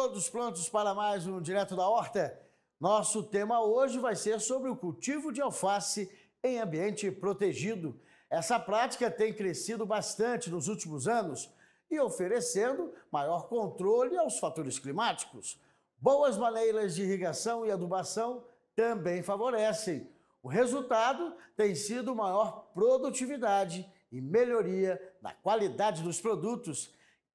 Todos prontos para mais um Direto da Horta? Nosso tema hoje vai ser sobre o cultivo de alface em ambiente protegido. Essa prática tem crescido bastante nos últimos anos e oferecendo maior controle aos fatores climáticos. Boas maneiras de irrigação e adubação também favorecem. O resultado tem sido maior produtividade e melhoria na qualidade dos produtos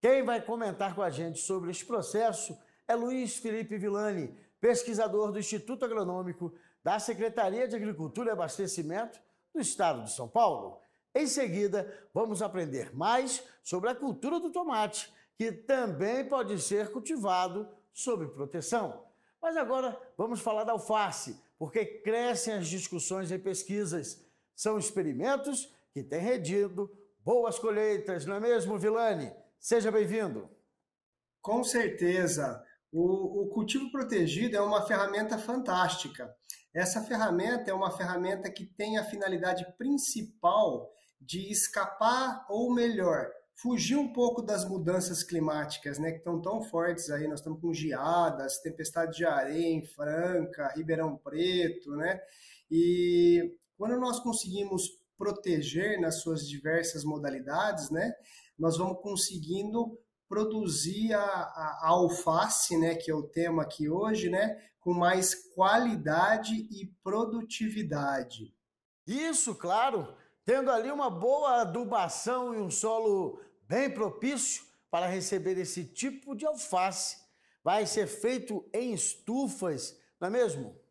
quem vai comentar com a gente sobre esse processo é Luiz Felipe Villani, pesquisador do Instituto Agronômico da Secretaria de Agricultura e Abastecimento do Estado de São Paulo. Em seguida, vamos aprender mais sobre a cultura do tomate, que também pode ser cultivado sob proteção. Mas agora vamos falar da alface, porque crescem as discussões e pesquisas. São experimentos que têm rendido boas colheitas, não é mesmo, Vilani? Seja bem-vindo. Com certeza. O, o, cultivo protegido é uma ferramenta fantástica. Essa ferramenta é uma ferramenta que tem a finalidade principal de escapar, ou melhor, fugir um pouco das mudanças climáticas, né, que estão tão fortes aí. Nós estamos com geadas, tempestade de areia em Franca, Ribeirão Preto, né? E quando nós conseguimos proteger nas suas diversas modalidades, né? nós vamos conseguindo produzir a, a, a, alface, né, que é o tema aqui hoje, né, com mais qualidade e produtividade. Isso, claro, tendo ali uma boa adubação e um solo bem propício para receber esse tipo de alface. Vai ser feito em estufas, não é mesmo?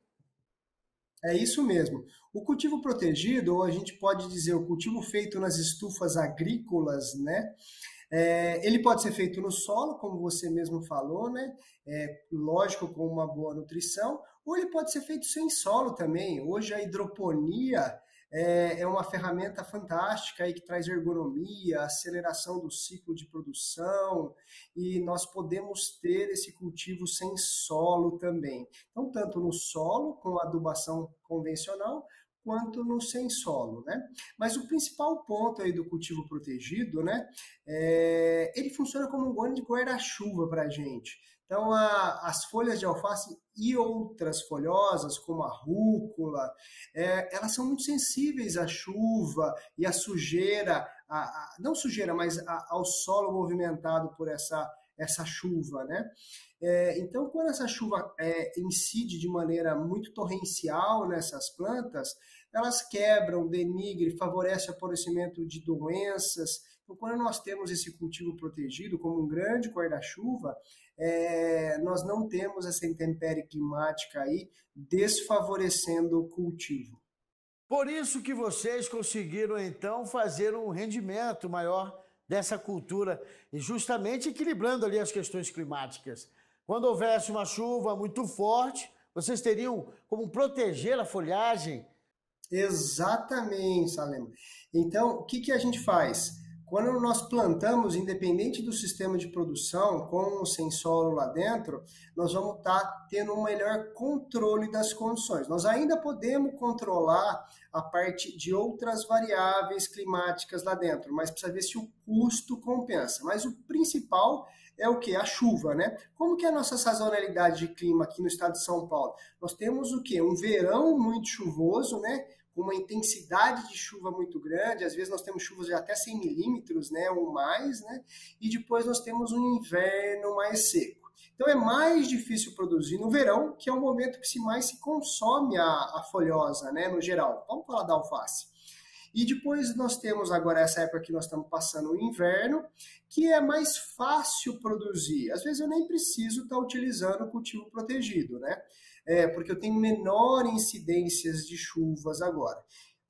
É isso mesmo. O cultivo protegido, ou a gente pode dizer o cultivo feito nas estufas agrícolas, né? É, ele pode ser feito no solo, como você mesmo falou, né? É, lógico, com uma boa nutrição, ou ele pode ser feito sem solo também. Hoje a hidroponia é, é, uma ferramenta fantástica aí que traz ergonomia, aceleração do ciclo de produção e nós podemos ter esse cultivo sem solo também. Então, tanto no solo com adubação convencional, quanto no sem solo, né? Mas o principal ponto aí do cultivo protegido, né? É, ele funciona como um grande guarda-chuva para a gente. Então, a, as folhas de alface e outras folhosas, como a rúcula, é, elas são muito sensíveis à chuva e à sujeira, a, a, não sujeira, mas ao solo movimentado por essa, essa chuva, né? É, então, quando essa chuva é, incide de maneira muito torrencial nessas plantas, elas quebram, denigrem, favorece o aparecimento de doenças. Então, quando nós temos esse cultivo protegido como um grande guarda-chuva, é, nós não temos essa intempérie climática aí desfavorecendo o cultivo. Por isso que vocês conseguiram, então, fazer um rendimento maior dessa cultura e justamente equilibrando ali as questões climáticas. Quando houvesse uma chuva muito forte, vocês teriam como proteger a folhagem. Exatamente, Salema. Então, o que, que a gente faz? Quando nós plantamos, independente do sistema de produção, com o sensório lá dentro, nós vamos estar tá tendo um melhor controle das condições. Nós ainda podemos controlar a parte de outras variáveis climáticas lá dentro, mas precisa ver se o custo compensa. Mas o principal é o que? A chuva, né? Como que é a nossa sazonalidade de clima aqui no estado de São Paulo? Nós temos o que? Um verão muito chuvoso, né? com uma intensidade de chuva muito grande, às vezes nós temos chuvas de até 100 milímetros, né, ou mais, né, e depois nós temos um inverno mais seco. Então é mais difícil produzir no verão, que é o momento que se mais se consome a, a folhosa, né, no geral. Vamos falar da alface. E depois nós temos agora essa época que nós estamos passando o inverno, que é mais fácil produzir. Às vezes eu nem preciso estar utilizando o cultivo protegido, né? é, porque eu tenho menor incidências de chuvas agora.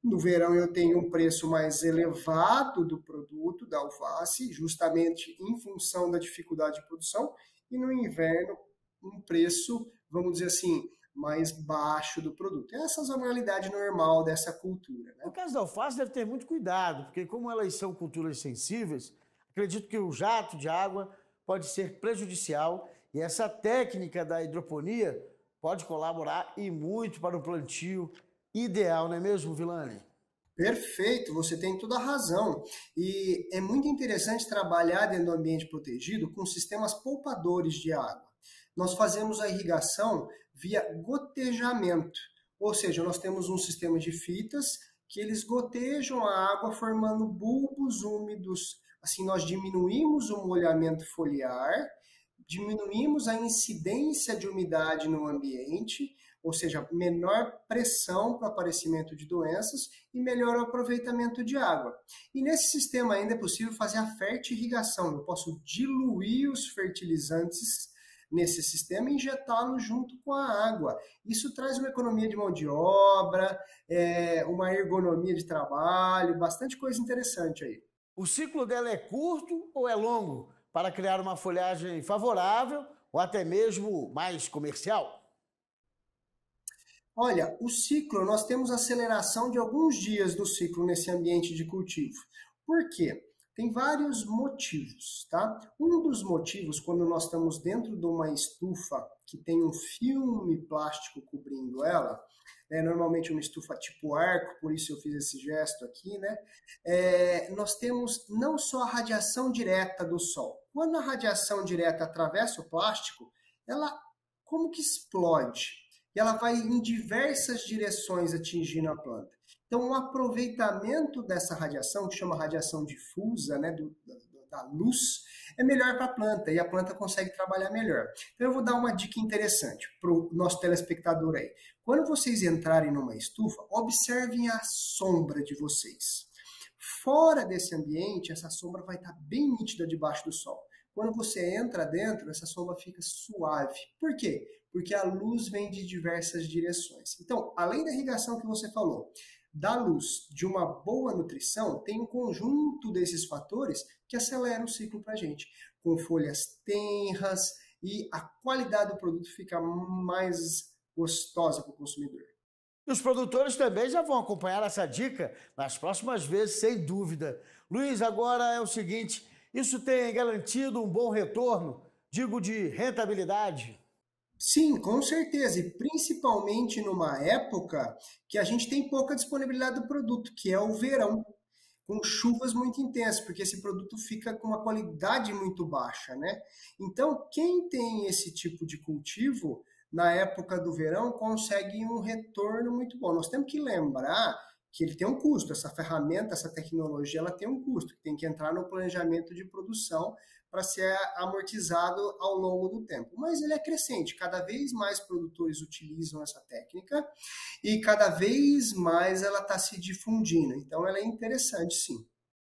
No verão eu tenho um preço mais elevado do produto, da alface, justamente em função da dificuldade de produção, e no inverno um preço, vamos dizer assim, mais baixo do produto. É a sazonalidade normal dessa cultura. Né? No caso da alface deve ter muito cuidado, porque como elas são culturas sensíveis, acredito que o jato de água pode ser prejudicial e essa técnica da hidroponia pode colaborar e muito para o plantio ideal, não é mesmo, Vilani? Perfeito, você tem toda a razão. E é muito interessante trabalhar dentro do ambiente protegido com sistemas poupadores de água. Nós fazemos a irrigação via gotejamento, ou seja, nós temos um sistema de fitas que eles gotejam a água formando bulbos úmidos. Assim, nós diminuímos o molhamento foliar diminuímos a incidência de umidade no ambiente, ou seja, menor pressão para o aparecimento de doenças e melhor aproveitamento de água. E nesse sistema ainda é possível fazer a fertirrigação, eu posso diluir os fertilizantes nesse sistema e injetá-lo junto com a água. Isso traz uma economia de mão de obra, é, uma ergonomia de trabalho, bastante coisa interessante aí. O ciclo dela é curto ou é longo? para criar uma folhagem favorável ou até mesmo mais comercial? Olha, o ciclo, nós temos aceleração de alguns dias do ciclo nesse ambiente de cultivo. Por quê? Tem vários motivos, tá? Um dos motivos, quando nós estamos dentro de uma estufa que tem um filme plástico cobrindo ela, é normalmente uma estufa tipo arco, por isso eu fiz esse gesto aqui, né? É, nós temos não só a radiação direta do Sol, quando a radiação direta atravessa o plástico, ela como que explode? E ela vai em diversas direções atingindo a planta. Então, o aproveitamento dessa radiação, que chama radiação difusa, né, do, da luz, é melhor para a planta e a planta consegue trabalhar melhor. Então, eu vou dar uma dica interessante para o nosso telespectador aí. Quando vocês entrarem numa estufa, observem a sombra de vocês. Fora desse ambiente, essa sombra vai estar bem nítida debaixo do sol. Quando você entra dentro, essa sombra fica suave. Por quê? Porque a luz vem de diversas direções. Então, além da irrigação que você falou, da luz, de uma boa nutrição, tem um conjunto desses fatores que acelera o ciclo para a gente, com folhas tenras e a qualidade do produto fica mais gostosa para o consumidor. E os produtores também já vão acompanhar essa dica nas próximas vezes, sem dúvida. Luiz, agora é o seguinte: isso tem garantido um bom retorno, digo de rentabilidade? Sim, com certeza, e principalmente numa época que a gente tem pouca disponibilidade do produto, que é o verão, com chuvas muito intensas, porque esse produto fica com uma qualidade muito baixa, né? Então, quem tem esse tipo de cultivo na época do verão consegue um retorno muito bom. Nós temos que lembrar que ele tem um custo, essa ferramenta, essa tecnologia, ela tem um custo, que tem que entrar no planejamento de produção para ser amortizado ao longo do tempo. Mas ele é crescente, cada vez mais produtores utilizam essa técnica e cada vez mais ela está se difundindo. Então, ela é interessante, sim.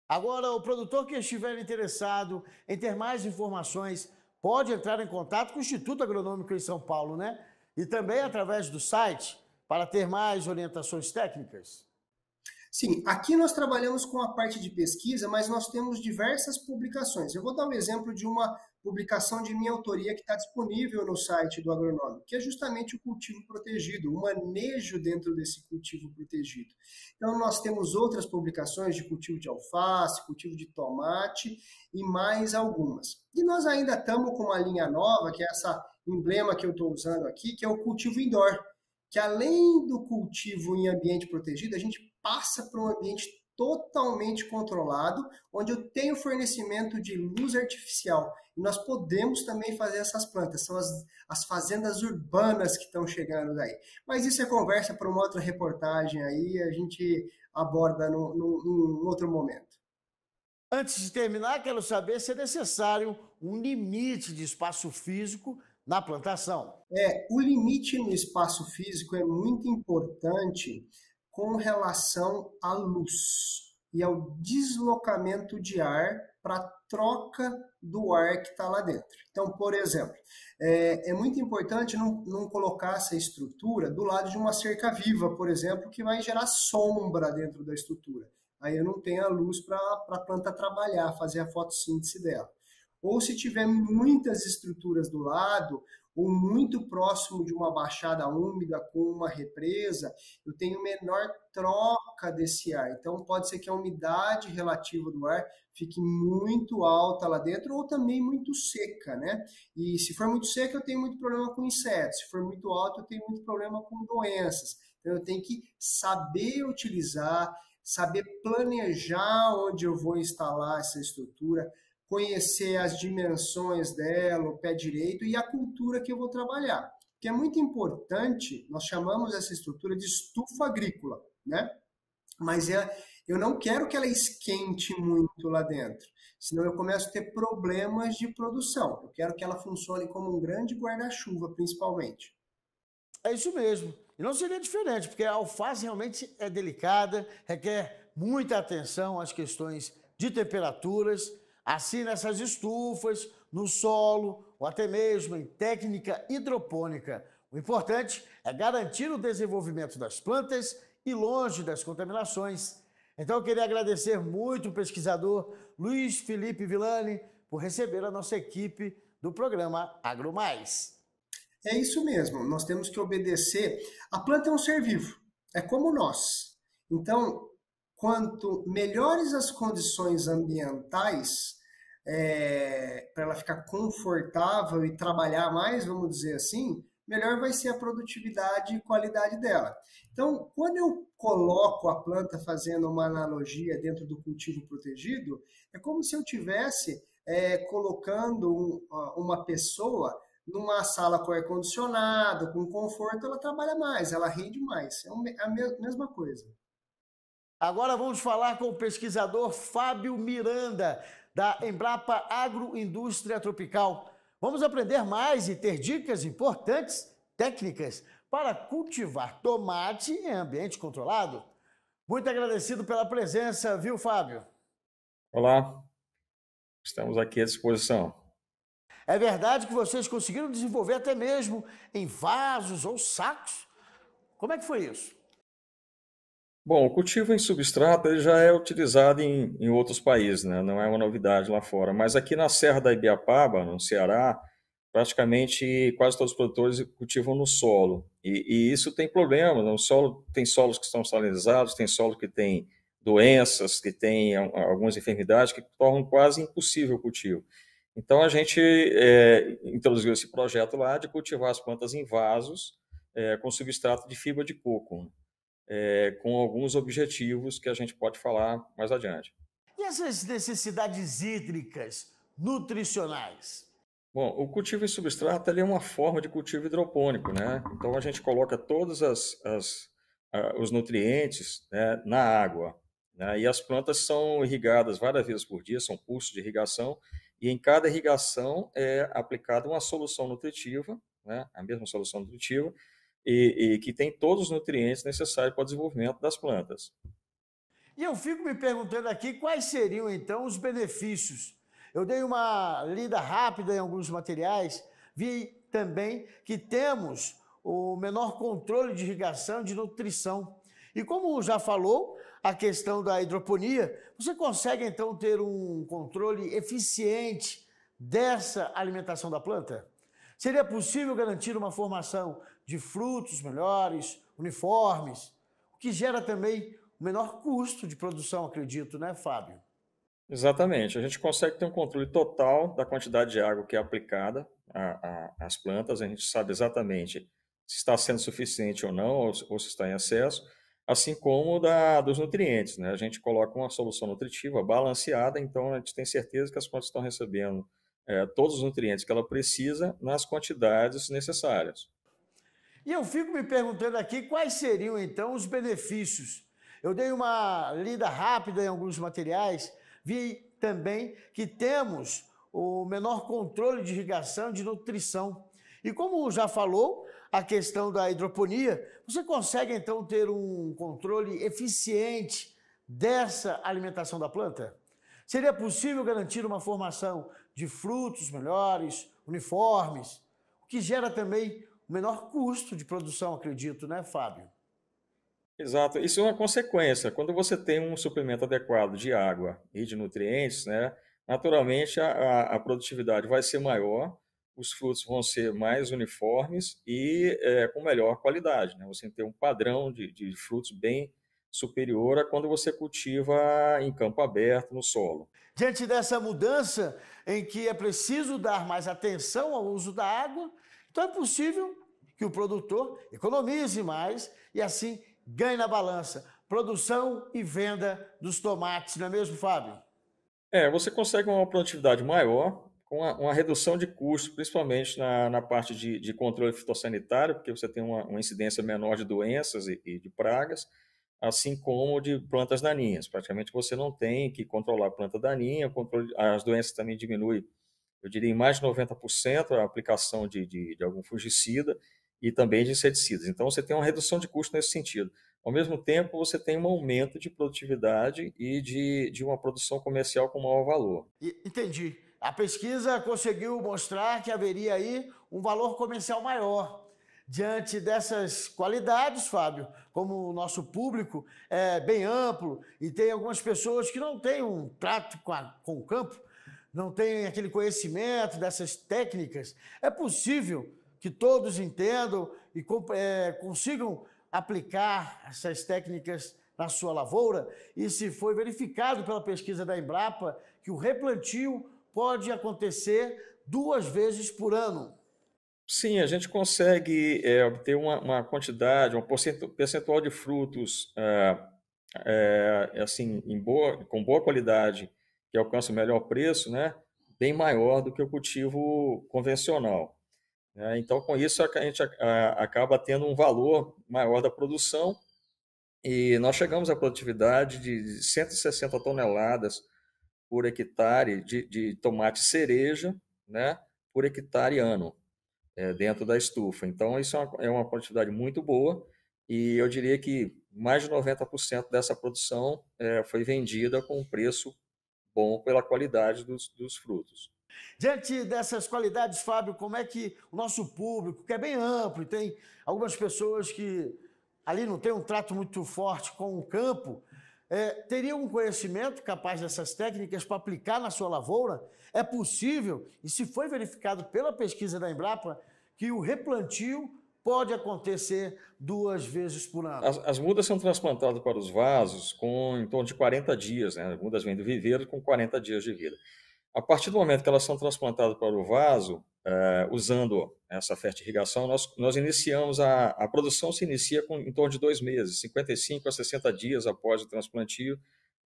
Agora, o produtor que estiver interessado em ter mais informações pode entrar em contato com o Instituto Agronômico em São Paulo, né? E também através do site para ter mais orientações técnicas. Sim, aqui nós trabalhamos com a parte de pesquisa, mas nós temos diversas publicações. Eu vou dar um exemplo de uma publicação de minha autoria que está disponível no site do agronômico, que é justamente o cultivo protegido, o manejo dentro desse cultivo protegido. Então, nós temos outras publicações de cultivo de alface, cultivo de tomate e mais algumas. E nós ainda estamos com uma linha nova, que é essa emblema que eu estou usando aqui, que é o cultivo indoor. Que além do cultivo em ambiente protegido, a gente passa para um ambiente totalmente controlado, onde eu tenho fornecimento de luz artificial. E nós podemos também fazer essas plantas, são as, as fazendas urbanas que estão chegando daí. Mas isso é conversa para uma outra reportagem aí, a gente aborda num, num outro momento. Antes de terminar, quero saber se é necessário um limite de espaço físico na plantação. É, o limite no espaço físico é muito importante com relação à luz e ao deslocamento de ar para troca do ar que está lá dentro. Então, por exemplo, é, é muito importante não, não, colocar essa estrutura do lado de uma cerca viva, por exemplo, que vai gerar sombra dentro da estrutura. Aí eu não tenho a luz para a planta trabalhar, fazer a fotossíntese dela. Ou se tiver muitas estruturas do lado, ou muito próximo de uma baixada úmida com uma represa, eu tenho menor troca desse ar. Então, pode ser que a umidade relativa do ar fique muito alta lá dentro ou também muito seca, né? E se for muito seca, eu tenho muito problema com insetos. Se for muito alta, eu tenho muito problema com doenças. Então, eu tenho que saber utilizar, saber planejar onde eu vou instalar essa estrutura, conhecer as dimensões dela, o pé direito e a cultura que eu vou trabalhar. Que é muito importante, nós chamamos essa estrutura de estufa agrícola, né? Mas é, eu não quero que ela esquente muito lá dentro, senão eu começo a ter problemas de produção. Eu quero que ela funcione como um grande guarda-chuva, principalmente. É isso mesmo. E não seria diferente, porque a alface realmente é delicada, requer muita atenção às questões de temperaturas Assim, nessas estufas, no solo ou até mesmo em técnica hidropônica. O importante é garantir o desenvolvimento das plantas e longe das contaminações. Então, eu queria agradecer muito o pesquisador Luiz Felipe Villani por receber a nossa equipe do programa Agro Mais. É isso mesmo, nós temos que obedecer. A planta é um ser vivo, é como nós. Então, quanto melhores as condições ambientais é, para ela ficar confortável e trabalhar mais, vamos dizer assim, melhor vai ser a produtividade e qualidade dela. Então, quando eu coloco a planta fazendo uma analogia dentro do cultivo protegido, é como se eu tivesse é, colocando um, uma pessoa numa sala com ar-condicionado, com conforto, ela trabalha mais, ela rende mais. É a mesma coisa. Agora vamos falar com o pesquisador Fábio Miranda, da Embrapa Agroindústria Tropical. Vamos aprender mais e ter dicas importantes técnicas para cultivar tomate em ambiente controlado. Muito agradecido pela presença, viu, Fábio? Olá, estamos aqui à disposição. É verdade que vocês conseguiram desenvolver até mesmo em vasos ou sacos? Como é que foi isso? Bom, o cultivo em substrato ele já é utilizado em, em outros países, né? não é uma novidade lá fora. Mas aqui na Serra da Ibiapaba, no Ceará, praticamente quase todos os produtores cultivam no solo. E, e isso tem problema. Né? O solo, tem solos que estão salinizados, tem solos que têm doenças, que têm algumas enfermidades que tornam quase impossível o cultivo. Então a gente é, introduziu esse projeto lá de cultivar as plantas em vasos é, com substrato de fibra de coco. Né? é, com alguns objetivos que a gente pode falar mais adiante. E essas necessidades hídricas, nutricionais? Bom, o cultivo em substrato é uma forma de cultivo hidropônico, né? Então a gente coloca todos as, as, os nutrientes né, na água. Né? E as plantas são irrigadas várias vezes por dia, são cursos de irrigação, e em cada irrigação é aplicada uma solução nutritiva, né, a mesma solução nutritiva, e, e que tem todos os nutrientes necessários para o desenvolvimento das plantas. E eu fico me perguntando aqui quais seriam então os benefícios. Eu dei uma lida rápida em alguns materiais, vi também que temos o menor controle de irrigação, de nutrição. E como já falou, a questão da hidroponia, você consegue então ter um controle eficiente dessa alimentação da planta? Seria possível garantir uma formação de frutos melhores, uniformes, o que gera também o menor custo de produção, acredito, né, Fábio? Exatamente. A gente consegue ter um controle total da quantidade de água que é aplicada às plantas. A gente sabe exatamente se está sendo suficiente ou não, ou, ou se está em excesso, assim como da, dos nutrientes. Né? A gente coloca uma solução nutritiva balanceada, então a gente tem certeza que as plantas estão recebendo é, todos os nutrientes que ela precisa nas quantidades necessárias. E eu fico me perguntando aqui quais seriam então os benefícios. Eu dei uma lida rápida em alguns materiais, vi também que temos o menor controle de irrigação, de nutrição. E como já falou, a questão da hidroponia, você consegue então ter um controle eficiente dessa alimentação da planta? Seria possível garantir uma formação de frutos melhores, uniformes, o que gera também o menor custo de produção, acredito, né, Fábio? Exato, isso é uma consequência. Quando você tem um suplemento adequado de água e de nutrientes, né, naturalmente a, a produtividade vai ser maior, os frutos vão ser mais uniformes e é, com melhor qualidade. Né? Você tem um padrão de, de frutos bem superior a quando você cultiva em campo aberto, no solo. Diante dessa mudança em que é preciso dar mais atenção ao uso da água, então é possível que o produtor economize mais e assim ganhe na balança produção e venda dos tomates, não é mesmo, Fábio? É, você consegue uma produtividade maior com uma, uma redução de custo, principalmente na, na parte de, de, controle fitossanitário, porque você tem uma, uma incidência menor de doenças e, e de pragas, assim como de plantas daninhas. Praticamente você não tem que controlar a planta daninha, controle, as doenças também diminuem eu diria, em mais de 90% a aplicação de, de, de, algum fungicida e também de inseticidas. Então, você tem uma redução de custo nesse sentido. Ao mesmo tempo, você tem um aumento de produtividade e de, de uma produção comercial com maior valor. Entendi. A pesquisa conseguiu mostrar que haveria aí um valor comercial maior. Diante dessas qualidades, Fábio, como o nosso público é bem amplo e tem algumas pessoas que não têm um trato com, a, com o campo, não tem aquele conhecimento dessas técnicas, é possível que todos entendam e é, consigam aplicar essas técnicas na sua lavoura. E se foi verificado pela pesquisa da Embrapa que o replantio pode acontecer duas vezes por ano. Sim, a gente consegue é, obter uma, uma, quantidade, um percentual de frutos é, é, assim, boa, com boa qualidade que alcança o melhor preço, né, bem maior do que o cultivo convencional. Né. Então, com isso, a gente acaba tendo um valor maior da produção e nós chegamos à produtividade de 160 toneladas por hectare de, de tomate cereja né, por hectare ano é, dentro da estufa. Então, isso é uma, é uma quantidade muito boa e eu diria que mais de 90% dessa produção é, foi vendida com um preço bom pela qualidade dos, dos frutos. Diante dessas qualidades, Fábio, como é que o nosso público, que é bem amplo, e tem algumas pessoas que ali não tem um trato muito forte com o campo, é, teria um conhecimento capaz dessas técnicas para aplicar na sua lavoura? É possível? E se foi verificado pela pesquisa da Embrapa que o replantio pode acontecer duas vezes por ano. As, as, mudas são transplantadas para os vasos com em torno de 40 dias, né? As mudas vêm do viveiro com 40 dias de vida. A partir do momento que elas são transplantadas para o vaso, é, usando essa fertirrigação, nós, nós iniciamos a, a produção se inicia com em torno de dois meses, 55 a 60 dias após o transplantio,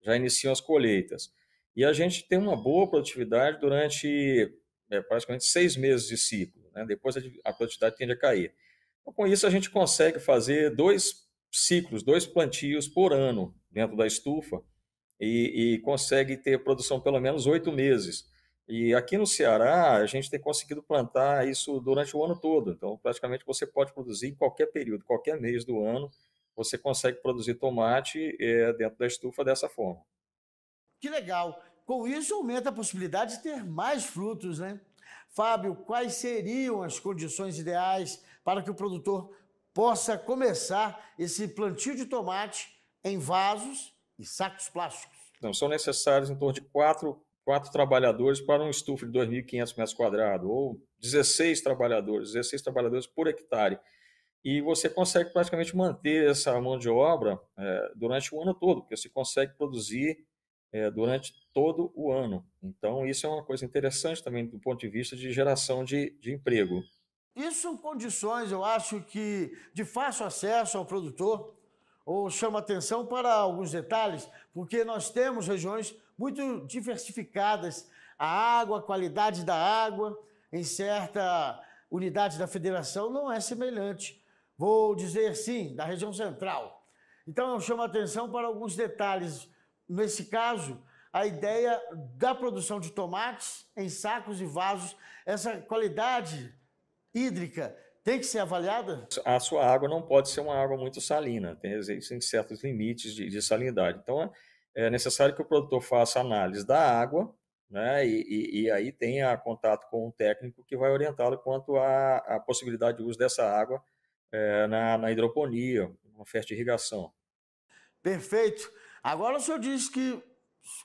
já iniciam as colheitas. E a gente tem uma boa produtividade durante é, praticamente seis meses de ciclo. Né? Depois a, a produtividade tende a cair. Então, com isso, a gente consegue fazer dois ciclos, dois plantios por ano dentro da estufa e, e consegue ter produção pelo menos oito meses. E aqui no Ceará, a gente tem conseguido plantar isso durante o ano todo. Então, praticamente você pode produzir em qualquer período, qualquer mês do ano, você consegue produzir tomate é, dentro da estufa dessa forma. Que legal! Com isso, aumenta a possibilidade de ter mais frutos, né? Fábio, quais seriam as condições ideais para que o produtor possa começar esse plantio de tomate em vasos e sacos plásticos. Não, são necessários em torno de quatro, quatro trabalhadores para um estufa de 2.500 metros quadrados, ou 16 trabalhadores, 16 trabalhadores por hectare. E você consegue praticamente manter essa mão de obra é, durante o ano todo, porque você consegue produzir é, durante todo o ano. Então, isso é uma coisa interessante também do ponto de vista de geração de, de emprego. Isso são condições, eu acho, que de fácil acesso ao produtor, ou chama atenção para alguns detalhes, porque nós temos regiões muito diversificadas. A água, a qualidade da água em certa unidade da federação não é semelhante. Vou dizer sim, da região central. Então eu chamo atenção para alguns detalhes. Nesse caso, a ideia da produção de tomates em sacos e vasos, essa qualidade hídrica tem que ser avaliada? A sua água não pode ser uma água muito salina, tem, existem certos limites de, de salinidade. Então, é, é necessário que o produtor faça análise da água, né, e, e, e aí tenha contato com um técnico que vai orientá-lo quanto à, possibilidade de uso dessa água é, na, na, hidroponia, na fertirrigação. Perfeito. Agora o senhor diz que,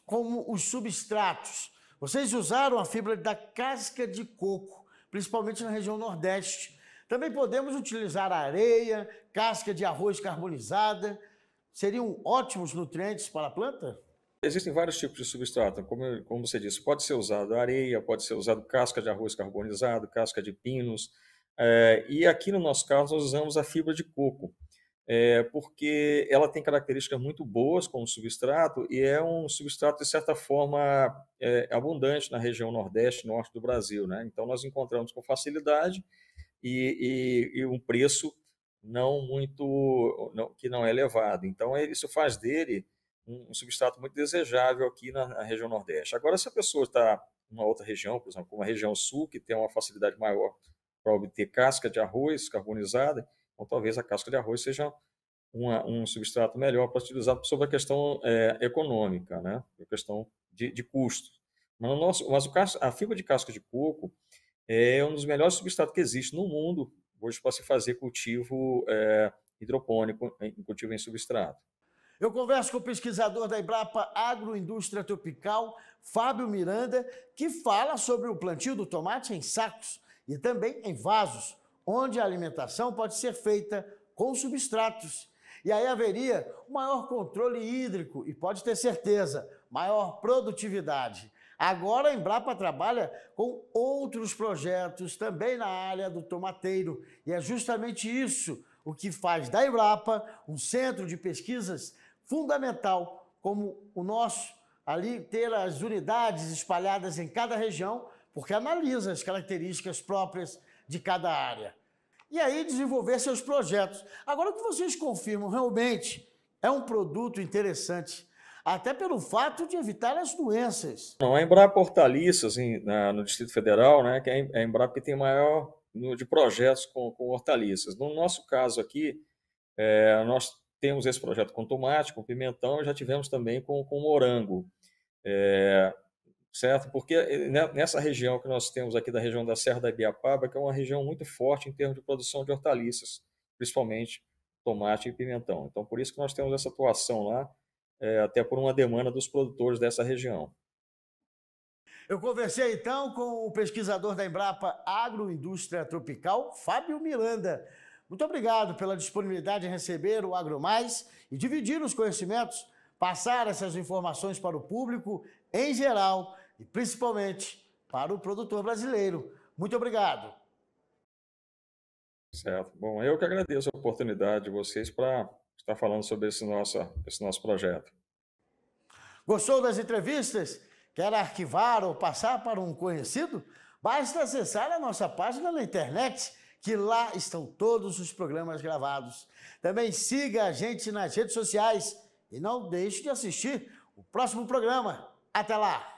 como os substratos, vocês usaram a fibra da casca de coco principalmente na região Nordeste. Também podemos utilizar areia, casca de arroz carbonizada. Seriam ótimos nutrientes para a planta? Existem vários tipos de substrato, como, como você disse, pode ser usado areia, pode ser usado casca de arroz carbonizado, casca de pinos, é, e aqui no nosso caso nós usamos a fibra de coco é, porque ela tem características muito boas como substrato e é um substrato, de certa forma, é, abundante na região nordeste norte do Brasil. Né? Então, nós encontramos com facilidade e, e, e um preço não muito não, que não é elevado. Então, é, isso faz dele um, um substrato muito desejável aqui na, na região nordeste. Agora, se a pessoa está em uma outra região, por exemplo, como a região sul, que tem uma facilidade maior para obter casca de arroz carbonizada, ou então, talvez a casca de arroz seja uma, um substrato melhor para utilizar sobre a questão é, econômica, né? a questão de, de custo. Mas, no nosso, mas o, a fibra de casca de coco é um dos melhores substratos que existe no mundo hoje para se fazer cultivo é, hidropônico, em, cultivo em substrato. Eu converso com o pesquisador da Embrapa Agroindústria Tropical, Fábio Miranda, que fala sobre o plantio do tomate em sacos e também em vasos onde a alimentação pode ser feita com substratos. E aí haveria maior controle hídrico e pode ter certeza, maior produtividade. Agora a Embrapa trabalha com outros projetos também na área do tomateiro, e é justamente isso o que faz da Embrapa um centro de pesquisas fundamental como o nosso, ali ter as unidades espalhadas em cada região, porque analisa as características próprias de cada área. E aí desenvolver seus projetos. Agora que vocês confirmam realmente, é um produto interessante até pelo fato de evitar as doenças. Não, a Embrapa Hortaliças no Distrito Federal, né, que é a Embrapa que tem maior número de projetos com, com hortaliças. No nosso caso aqui, é, nós temos esse projeto com tomate, com pimentão, e já tivemos também com, com morango. É, certo? Porque eh, né, nessa região que nós temos aqui, da região da Serra da Ibiapaba, que é uma região muito forte em termos de produção de hortaliças, principalmente tomate e pimentão. Então, por isso que nós temos essa atuação lá, é, até por uma demanda dos produtores dessa região. Eu conversei então com o pesquisador da Embrapa Agroindústria Tropical, Fábio Miranda. Muito obrigado pela disponibilidade em receber o Agro Mais e dividir os conhecimentos, passar essas informações para o público em geral e principalmente para o produtor brasileiro. Muito obrigado. Certo. Bom, eu que agradeço a oportunidade de vocês para estar falando sobre esse nosso, esse nosso projeto. Gostou das entrevistas? Quer arquivar ou passar para um conhecido? Basta acessar a nossa página na internet, que lá estão todos os programas gravados. Também siga a gente nas redes sociais e não deixe de assistir o próximo programa. Até lá!